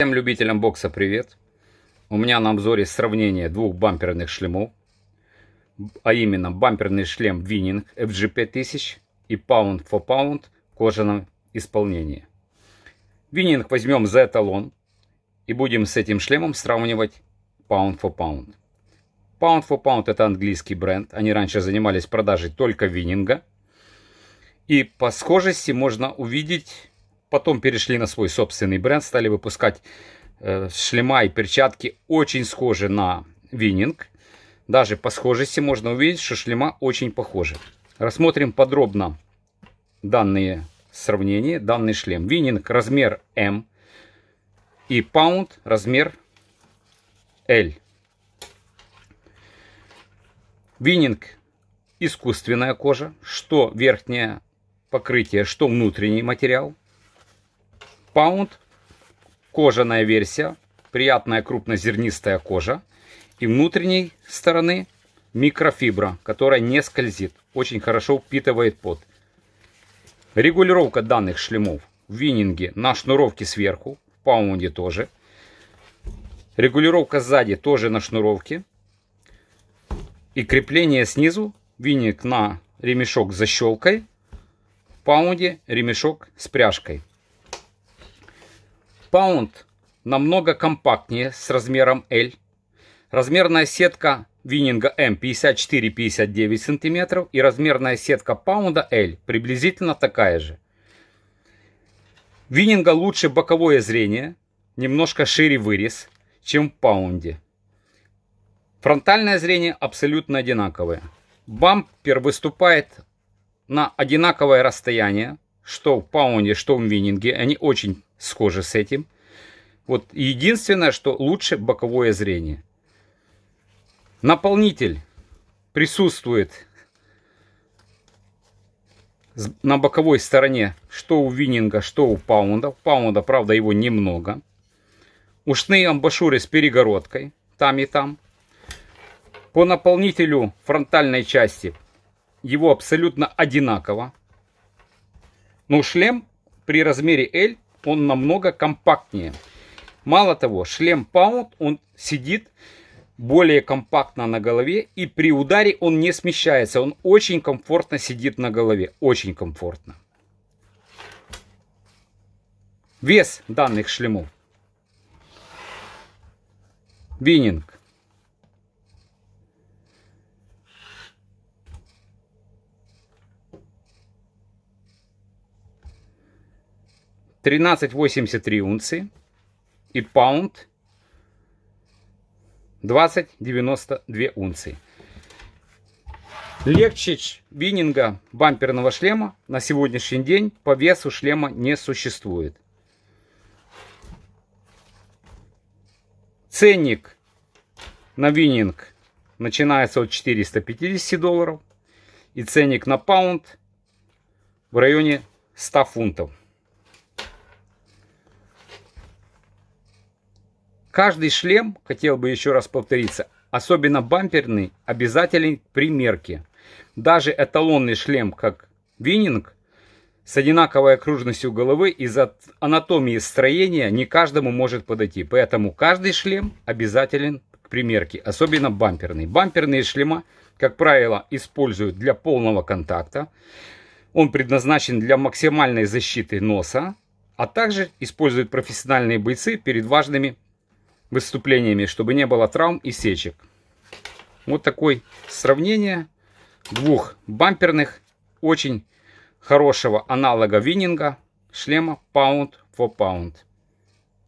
Всем любителям бокса привет! У меня на обзоре сравнение двух бамперных шлемов, а именно бамперный шлем Winning FG5000 и Pound for Pound в кожаном исполнении. Winning возьмем за эталон и будем с этим шлемом сравнивать Pound for Pound. Pound for Pound это английский бренд, они раньше занимались продажей только Виннинга. И по схожести можно увидеть Потом перешли на свой собственный бренд, стали выпускать э, шлема и перчатки, очень схожи на Вининг. Даже по схожести можно увидеть, что шлема очень похожи. Рассмотрим подробно данные сравнения, данный шлем. Вининг размер М и Паунд размер L. Вининг искусственная кожа, что верхнее покрытие, что внутренний материал. Паунд Кожаная версия. Приятная крупнозернистая кожа. И внутренней стороны микрофибра, которая не скользит. Очень хорошо впитывает пот. Регулировка данных шлемов в виннинге на шнуровке сверху. В паунде тоже. Регулировка сзади тоже на шнуровке. И крепление снизу. Винник на ремешок с защелкой. В паунде ремешок с пряжкой. Pound намного компактнее с размером L. Размерная сетка Виннинга М 54-59 см и размерная сетка Паунда L приблизительно такая же. Виннинга лучше боковое зрение, немножко шире вырез, чем в Паунде. Фронтальное зрение абсолютно одинаковое. Бампер выступает на одинаковое расстояние что в Паунде, что в Виннинге, они очень схожи с этим. Вот единственное, что лучше боковое зрение. Наполнитель присутствует на боковой стороне, что у Виннинга, что у Паунда. Паунда, правда, его немного. Ушные амбашюры с перегородкой, там и там. По наполнителю фронтальной части его абсолютно одинаково. Но шлем при размере L, он намного компактнее. Мало того, шлем Pound, он сидит более компактно на голове. И при ударе он не смещается. Он очень комфортно сидит на голове. Очень комфортно. Вес данных шлемов. Вининг. 13,83 унции и паунд 20,92 унции. Легче виннинга бамперного шлема на сегодняшний день по весу шлема не существует. Ценник на виннинг начинается от 450 долларов и ценник на паунд в районе 100 фунтов. Каждый шлем, хотел бы еще раз повториться, особенно бамперный, обязателен при мерке. Даже эталонный шлем, как Вининг, с одинаковой окружностью головы из-за анатомии строения не каждому может подойти. Поэтому каждый шлем обязателен к примерке, особенно бамперный. Бамперные шлема, как правило, используют для полного контакта. Он предназначен для максимальной защиты носа, а также используют профессиональные бойцы перед важными выступлениями, чтобы не было травм и сечек. Вот такое сравнение двух бамперных, очень хорошего аналога виннинга шлема Pound for Pound.